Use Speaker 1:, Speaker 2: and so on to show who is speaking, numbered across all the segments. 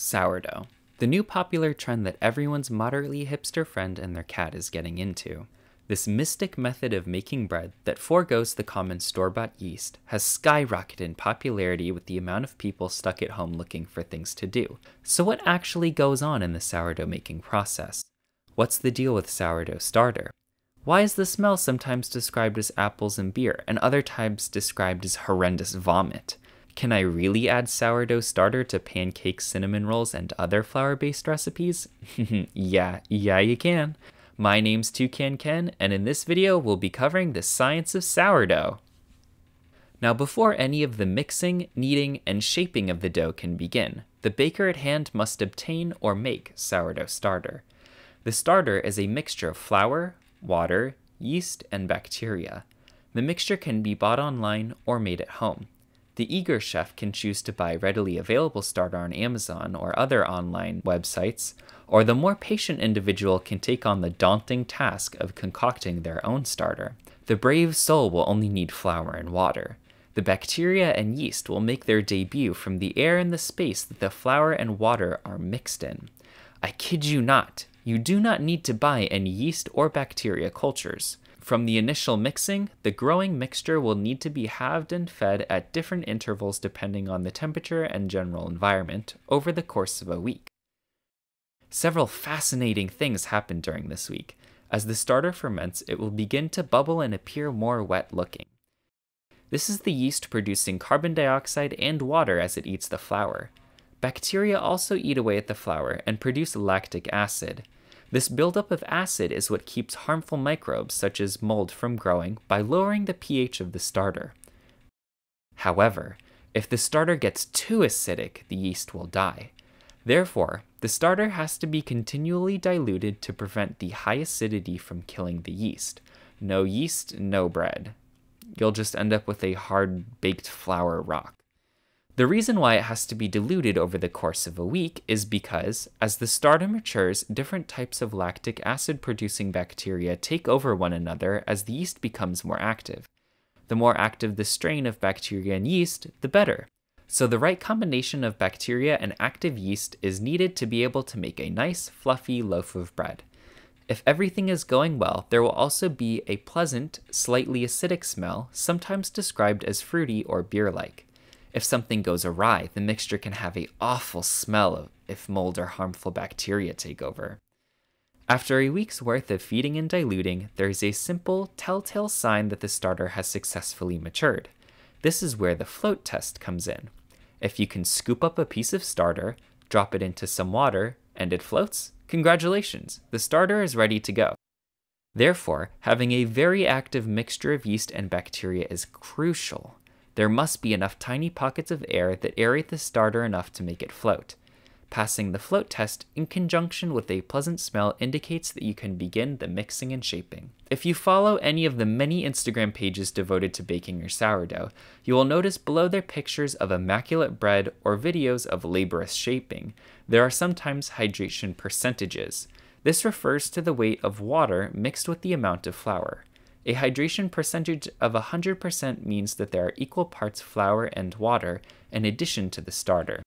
Speaker 1: Sourdough. The new popular trend that everyone's moderately hipster friend and their cat is getting into. This mystic method of making bread that foregoes the common store bought yeast has skyrocketed in popularity with the amount of people stuck at home looking for things to do. So, what actually goes on in the sourdough making process? What's the deal with sourdough starter? Why is the smell sometimes described as apples and beer, and other times described as horrendous vomit? Can I really add sourdough starter to pancakes, cinnamon rolls, and other flour based recipes? yeah, yeah, you can. My name's Toucan Ken, and in this video, we'll be covering the science of sourdough. Now, before any of the mixing, kneading, and shaping of the dough can begin, the baker at hand must obtain or make sourdough starter. The starter is a mixture of flour, water, yeast, and bacteria. The mixture can be bought online or made at home. The eager chef can choose to buy readily available starter on Amazon or other online websites, or the more patient individual can take on the daunting task of concocting their own starter. The brave soul will only need flour and water. The bacteria and yeast will make their debut from the air and the space that the flour and water are mixed in. I kid you not, you do not need to buy any yeast or bacteria cultures. From the initial mixing, the growing mixture will need to be halved and fed at different intervals depending on the temperature and general environment over the course of a week. Several fascinating things happen during this week. As the starter ferments, it will begin to bubble and appear more wet looking. This is the yeast producing carbon dioxide and water as it eats the flour. Bacteria also eat away at the flour and produce lactic acid. This buildup of acid is what keeps harmful microbes such as mold from growing by lowering the pH of the starter. However, if the starter gets too acidic, the yeast will die. Therefore, the starter has to be continually diluted to prevent the high acidity from killing the yeast. No yeast, no bread. You'll just end up with a hard baked flour rock. The reason why it has to be diluted over the course of a week is because, as the starter matures, different types of lactic acid producing bacteria take over one another as the yeast becomes more active. The more active the strain of bacteria and yeast, the better. So, the right combination of bacteria and active yeast is needed to be able to make a nice, fluffy loaf of bread. If everything is going well, there will also be a pleasant, slightly acidic smell, sometimes described as fruity or beer like. If something goes awry, the mixture can have a awful smell if mold or harmful bacteria take over. After a week's worth of feeding and diluting, there is a simple telltale sign that the starter has successfully matured. This is where the float test comes in. If you can scoop up a piece of starter, drop it into some water, and it floats, congratulations, the starter is ready to go. Therefore, having a very active mixture of yeast and bacteria is crucial there must be enough tiny pockets of air that aerate the starter enough to make it float. Passing the float test in conjunction with a pleasant smell indicates that you can begin the mixing and shaping. If you follow any of the many Instagram pages devoted to baking your sourdough, you will notice below their pictures of immaculate bread or videos of laborious shaping, there are sometimes hydration percentages. This refers to the weight of water mixed with the amount of flour. A hydration percentage of 100% means that there are equal parts flour and water in addition to the starter.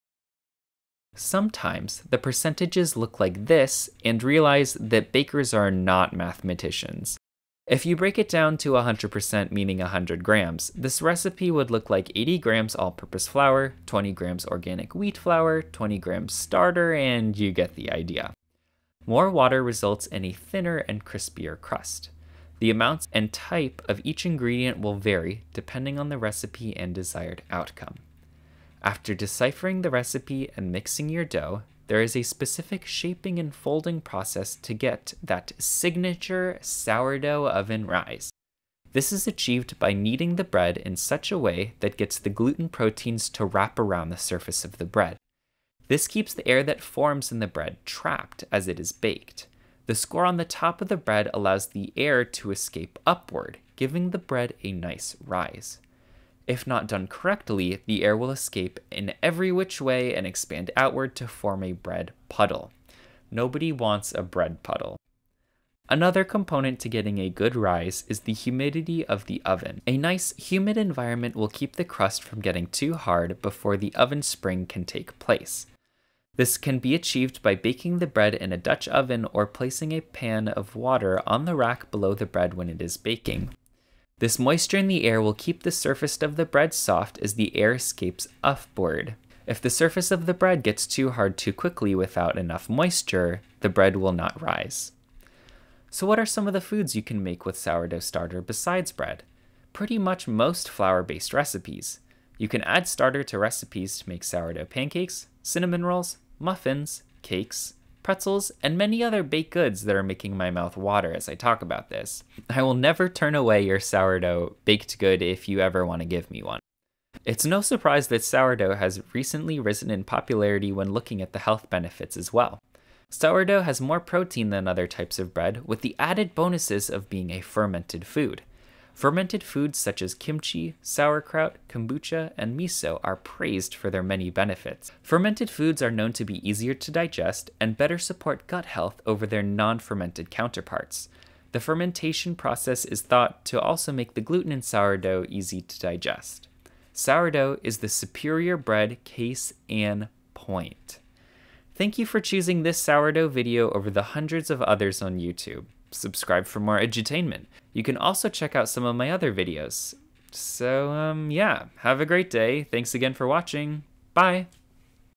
Speaker 1: Sometimes the percentages look like this and realize that bakers are not mathematicians. If you break it down to 100% meaning 100 grams, this recipe would look like 80 grams all purpose flour, 20 grams organic wheat flour, 20 grams starter, and you get the idea. More water results in a thinner and crispier crust. The amounts and type of each ingredient will vary depending on the recipe and desired outcome. After deciphering the recipe and mixing your dough, there is a specific shaping and folding process to get that signature sourdough oven rise. This is achieved by kneading the bread in such a way that gets the gluten proteins to wrap around the surface of the bread. This keeps the air that forms in the bread trapped as it is baked. The score on the top of the bread allows the air to escape upward, giving the bread a nice rise. If not done correctly, the air will escape in every which way and expand outward to form a bread puddle. Nobody wants a bread puddle. Another component to getting a good rise is the humidity of the oven. A nice, humid environment will keep the crust from getting too hard before the oven spring can take place. This can be achieved by baking the bread in a Dutch oven or placing a pan of water on the rack below the bread when it is baking. This moisture in the air will keep the surface of the bread soft as the air escapes offboard. If the surface of the bread gets too hard too quickly without enough moisture, the bread will not rise. So, what are some of the foods you can make with sourdough starter besides bread? Pretty much most flour based recipes. You can add starter to recipes to make sourdough pancakes, cinnamon rolls, muffins, cakes, pretzels, and many other baked goods that are making my mouth water as I talk about this. I will never turn away your sourdough baked good if you ever want to give me one. It's no surprise that sourdough has recently risen in popularity when looking at the health benefits as well. Sourdough has more protein than other types of bread, with the added bonuses of being a fermented food. Fermented foods such as kimchi, sauerkraut, kombucha, and miso are praised for their many benefits. Fermented foods are known to be easier to digest and better support gut health over their non fermented counterparts. The fermentation process is thought to also make the gluten in sourdough easy to digest. Sourdough is the superior bread case and point. Thank you for choosing this sourdough video over the hundreds of others on YouTube subscribe for more edutainment. You can also check out some of my other videos. So, um, yeah, have a great day. Thanks again for watching. Bye!